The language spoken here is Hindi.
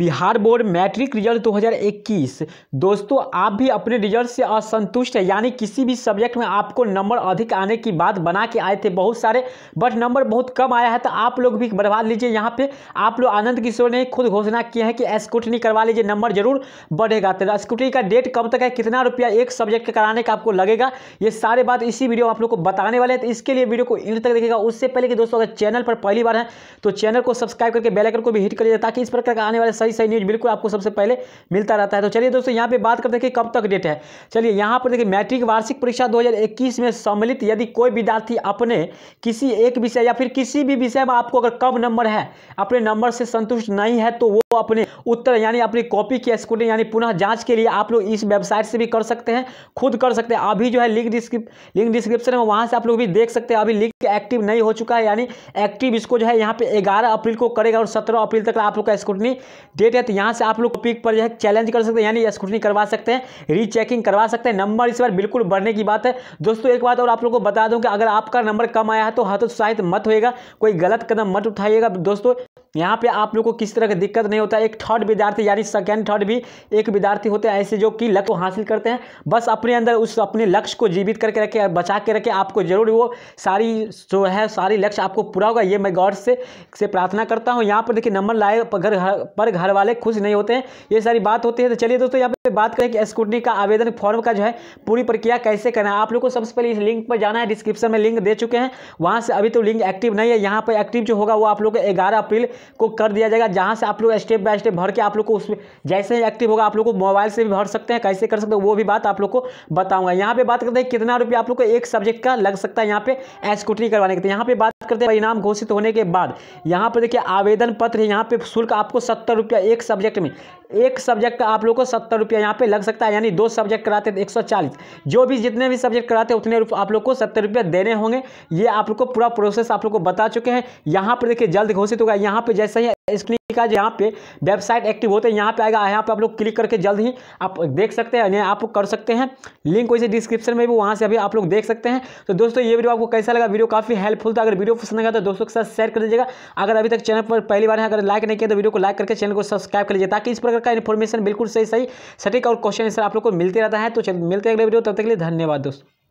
बिहार बोर्ड मैट्रिक रिजल्ट 2021 दोस्तों आप भी अपने रिजल्ट से असंतुष्ट हैं यानी किसी भी सब्जेक्ट में आपको नंबर अधिक आने की बात बना के आए थे बहुत सारे बट नंबर बहुत कम आया है तो आप लोग भी बढ़वा लीजिए यहाँ पे आप लोग आनंद किशोर ने खुद घोषणा की है कि स्कूटनी करवा लीजिए नंबर जरूर बढ़ेगा तो स्कूटनी का डेट कब तक है कितना रुपया एक सब्जेक्ट का कराने का आपको लगेगा ये सारे बात इसी वीडियो में आप लोग को बताने वाले हैं तो इसके लिए वीडियो को इन तक देखेगा उससे पहले कि दोस्तों अगर चैनल पर पहली बार है तो चैनल को सब्सक्राइब करके बेलाइकन को भी हिट लीजिए ताकि इस प्रकार का आने वाले सही सही न्यूज़ बिल्कुल आपको सबसे पहले मिलता रहता है तो चलिए दोस्तों यहाँ पे बात करते हैं कि कब तक डेट है चलिए यहाँ पर देखिए मैट्रिक वार्षिक परीक्षा 2021 में सम्मिलित यदि कोई विद्यार्थी अपने किसी एक विषय या फिर किसी भी विषय में आपको अगर कम नंबर है अपने नंबर से संतुष्ट नहीं है तो वो अपने उत्तर यानी अपनी कॉपी की स्कूटिंग यानी पुनः जाँच के लिए आप लोग इस वेबसाइट से भी कर सकते हैं खुद कर सकते हैं अभी जो है लिंक डिस्क्रिप लिंक डिस्क्रिप्शन में वहाँ से आप लोग भी देख सकते हैं अभी लिंक एक्टिव नहीं हो चुका है यानी एक्टिव इसको जो है यहाँ पे 11 अप्रैल को करेगा और 17 अप्रैल तक आप लोग का स्क्रूटनी डेट है तो यहाँ से आप लोग टॉपिक पर जो है चैलेंज कर सकते हैं यानी स्क्रूटनी करवा सकते हैं रीचेकिंग करवा सकते हैं नंबर इस बार बिल्कुल बढ़ने की बात है दोस्तों एक बात और आप लोग को बता दूँ कि अगर आपका नंबर कम आया है तो हतोत्साहित हाँ, मत होएगा कोई गलत कदम मत उठाइएगा दोस्तों यहाँ पे आप लोग को किसी तरह की दिक्कत नहीं होता एक थर्ड विद्यार्थी यानी सेकेंड थर्ड भी एक विद्यार्थी होते हैं ऐसे जो कि लक्ष्य हासिल करते हैं बस अपने अंदर उस अपने लक्ष्य को जीवित करके रखे बचा के रखे आपको जरूर वो सारी जो है सारी लक्ष्य आपको पूरा होगा ये मैं गॉड से से प्रार्थना करता हूँ यहाँ पर देखिए नंबर लाए घर पर घर वाले खुश नहीं होते हैं ये सारी बात होती है तो चलिए दोस्तों यहाँ पर बात करें कि स्कूटनी का आवेदन फॉर्म का जो है पूरी प्रक्रिया कैसे करना है आप लोग को सबसे पहले इस लिंक पर जाना है डिस्क्रिप्शन में लिंक दे चुके हैं वहाँ से अभी तो लिंक एक्टिव नहीं है यहाँ पर एक्टिव जो होगा वो आप लोग को ग्यारह अप्रैल को कर दिया जाएगा जहाँ से आप लोग स्टेप बाय स्टेप भर के आप लोग को उसमें जैसे ही एक्टिव होगा आप लोग को मोबाइल से भी भर सकते हैं कैसे कर सकते हैं वो भी बात आप लोग को बताऊँगा यहाँ पर बात करते हैं कितना रुपया आप लोग को एक सब्जेक्ट का लग सकता है यहाँ पे स्कूटरी करवाने के यहाँ पे बात करते हैं परिणाम घोषित होने के बाद यहाँ पर देखिए आवेदन पत्र है यहाँ पे शुल्क आपको सत्तर रुपया एक सब्जेक्ट में एक सब्जेक्ट का आप लोग को सत्तर रुपया यहाँ पे लग सकता है यानी दो सब्जेक्ट कराते हैं तो एक सौ चालीस जो भी जितने भी सब्जेक्ट कराते हैं उतने आप लोग को सत्तर रुपया देने होंगे ये आप लोग को पूरा प्रोसेस आप लोग को बता चुके हैं यहाँ पर देखिए जल्द घोषित होगा यहाँ पर पे जैसे ही इस क्लिक आज यहाँ पे वेबसाइट एक्टिव होते हैं यहाँ पे आएगा यहाँ पे आप लोग क्लिक करके जल्द ही आप देख सकते हैं या आप कर सकते हैं लिंक वैसे डिस्क्रिप्शन में भी वहाँ से अभी आप लोग देख सकते हैं तो दोस्तों ये वीडियो आपको कैसा लगा वीडियो काफ़ी हेल्पफुल था अगर वीडियो पसंद आएगा तो दोस्तों के साथ शेयर कर दीजिएगा अगर अभी तक चैनल पर पहली बार है अगर लाइक नहीं किया तो वीडियो को लाइक करके चैनल को सब्सक्राइब कर लीजिए ताकि इस प्रकार का इन्फॉर्मेशन बिल्कुल सही सही सटीक और क्वेश्चन आंसर आप लोग को मिलते रहता है तो मिलते अगले वीडियो तब तक के लिए धन्यवाद दोस्तों